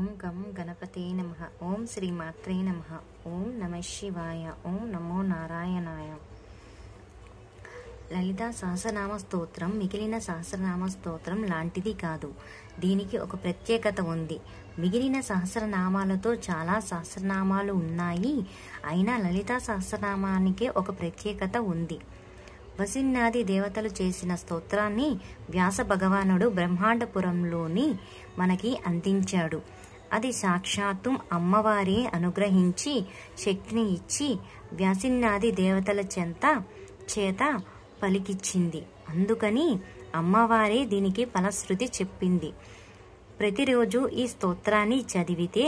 ఓం గం గణపతే నమ ఓం శ్రీ మాత్రే నమ ఓం నమ శివాయ ఓం నమో నారాయణాయ లలిత సహస్రనామ స్తోత్రం మిగిలిన సహస్రనామ స్తోత్రం లాంటిది కాదు దీనికి ఒక ప్రత్యేకత ఉంది మిగిలిన సహస్రనామాలతో చాలా సహస్రనామాలు ఉన్నాయి అయినా లలిత సహస్రనామానికే ఒక ప్రత్యేకత ఉంది వసిన్నాది దేవతలు చేసిన స్తోత్రాన్ని వ్యాస భగవానుడు బ్రహ్మాండపురంలోని మనకి అందించాడు అది సాక్షాత్తు అమ్మవారే అనుగ్రహించి శక్తిని ఇచ్చి వ్యాసిన్నాది దేవతల చెంత చేత పలికిచ్చింది అందుకని అమ్మవారే దీనికి ఫలశ్రుతి చెప్పింది ప్రతిరోజు ఈ స్తోత్రాన్ని చదివితే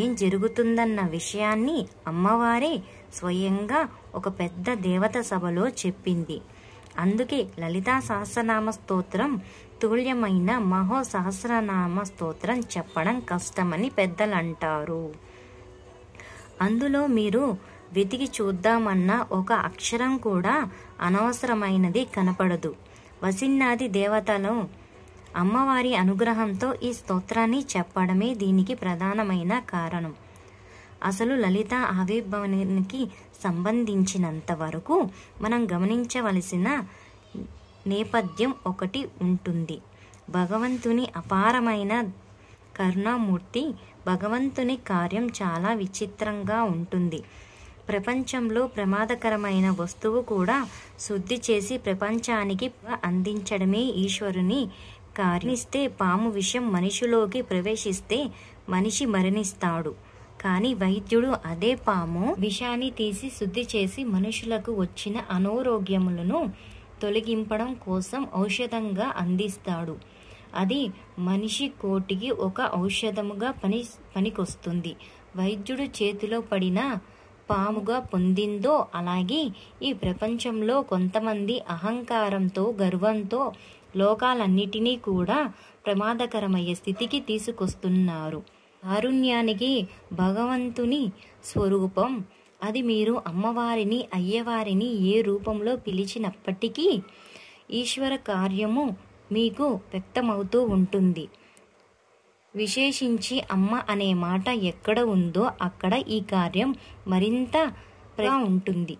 ఏం జరుగుతుందన్న విషయాన్ని అమ్మవారే స్వయంగా ఒక పెద్ద దేవత సభలో చెప్పింది అందుకే లలితా సహస్రనామ స్తోత్రం తుల్యమైన మహో సహస్రనామ స్తోత్రం చెప్పడం కష్టమని పెద్దలు అంటారు అందులో మీరు వెతికి చూద్దామన్న ఒక అక్షరం కూడా అనవసరమైనది కనపడదు వసిన్నాది దేవతలు అమ్మవారి అనుగ్రహంతో ఈ స్తోత్రాన్ని చెప్పడమే దీనికి ప్రధానమైన కారణం అసలు లలిత ఆవిర్భవానికి సంబంధించినంత వరకు మనం గమనించవలసిన నేపథ్యం ఒకటి ఉంటుంది భగవంతుని అపారమైన కరుణామూర్తి భగవంతుని కార్యం చాలా విచిత్రంగా ఉంటుంది ప్రపంచంలో ప్రమాదకరమైన వస్తువు కూడా శుద్ధి చేసి ప్రపంచానికి అందించడమే ఈశ్వరుని కారణిస్తే పాము విషయం మనిషిలోకి ప్రవేశిస్తే మనిషి మరణిస్తాడు కానీ వైద్యుడు అదే పాము విషాన్ని తీసి శుద్ధి చేసి మనుషులకు వచ్చిన అనారోగ్యములను తొలగింపడం కోసం ఔషధంగా అందిస్తాడు అది మనిషి కోటికి ఒక ఔషధముగా పని పనికొస్తుంది వైద్యుడు చేతిలో పడిన పాముగా పొందిందో అలాగే ఈ ప్రపంచంలో కొంతమంది అహంకారంతో గర్వంతో లోకాలన్నిటినీ కూడా ప్రమాదకరమయ్యే స్థితికి తీసుకొస్తున్నారు కారుణ్యానికి భగవంతుని స్వరూపం అది మీరు అమ్మవారిని అయ్యవారిని ఏ రూపంలో పిలిచినప్పటికీ ఈశ్వర కార్యము మీకు వ్యక్తమవుతూ ఉంటుంది విశేషించి అమ్మ అనే మాట ఎక్కడ ఉందో అక్కడ ఈ కార్యం మరింత ఉంటుంది